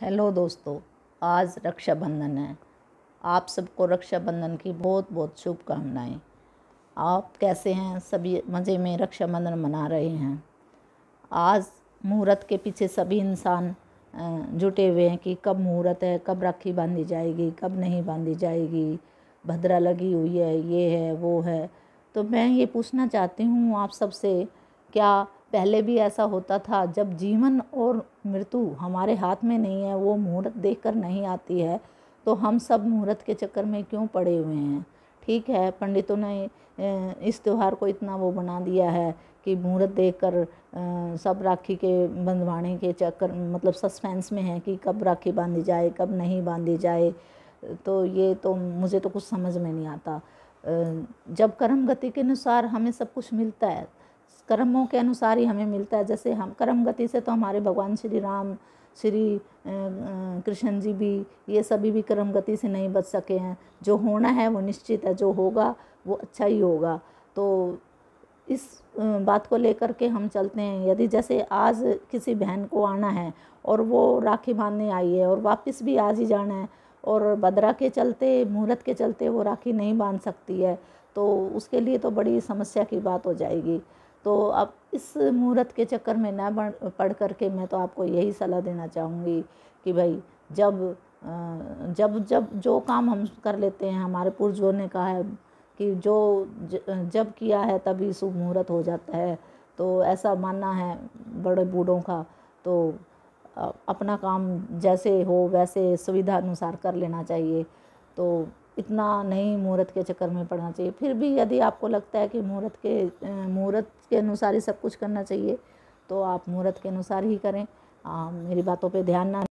hello दोस्तों आज रक्षाबंधन है आप सबको रक्षाबंधन की बहुत बहुत शुभकामनाएं आप कैसे हैं सभी मज़े में रक्षाबंधन मना रहे हैं आज मुहूर्त के पीछे सभी इंसान जुटे हुए हैं कि कब मुहूर्त है कब राखी बांधी जाएगी कब नहीं बांधी जाएगी भद्रा लगी हुई है ये है वो है तो मैं ये पूछना चाहती हूँ आप सबसे क्या पहले भी ऐसा होता था जब जीवन और मृत्यु हमारे हाथ में नहीं है वो मुहूर्त देख कर नहीं आती है तो हम सब मुहूर्त के चक्कर में क्यों पड़े हुए हैं ठीक है पंडितों ने इस त्यौहार को इतना वो बना दिया है कि मुहूर्त देख कर सब राखी के बंधवाने के चक्कर मतलब सस्पेंस में है कि कब राखी बांधी जाए कब नहीं बांधी जाए तो ये तो मुझे तो कुछ समझ में नहीं आता जब कर्म गति के अनुसार हमें सब कुछ मिलता है कर्मों के अनुसार ही हमें मिलता है जैसे हम कर्म गति से तो हमारे भगवान श्री राम श्री कृष्ण जी भी ये सभी भी कर्म गति से नहीं बच सके हैं जो होना है वो निश्चित है जो होगा वो अच्छा ही होगा तो इस बात को लेकर के हम चलते हैं यदि जैसे आज किसी बहन को आना है और वो राखी बांधने आई है और वापस भी आज ही जाना है और बदरा के चलते मुहूर्त के चलते वो राखी नहीं बांध सकती है तो उसके लिए तो बड़ी समस्या की बात हो जाएगी तो आप इस मुहूर्त के चक्कर में ना पढ़ करके मैं तो आपको यही सलाह देना चाहूँगी कि भाई जब जब जब जो काम हम कर लेते हैं हमारे पुरजों ने कहा है कि जो ज, जब किया है तभी शुभ मुहूर्त हो जाता है तो ऐसा मानना है बड़े बूढ़ों का तो अपना काम जैसे हो वैसे सुविधा अनुसार कर लेना चाहिए तो इतना नहीं मुहूर्त के चक्कर में पड़ना चाहिए फिर भी यदि आपको लगता है कि मुहूर्त के मुहूर्त के अनुसार ही सब कुछ करना चाहिए तो आप मुहूर्त के अनुसार ही करें आ, मेरी बातों पे ध्यान ना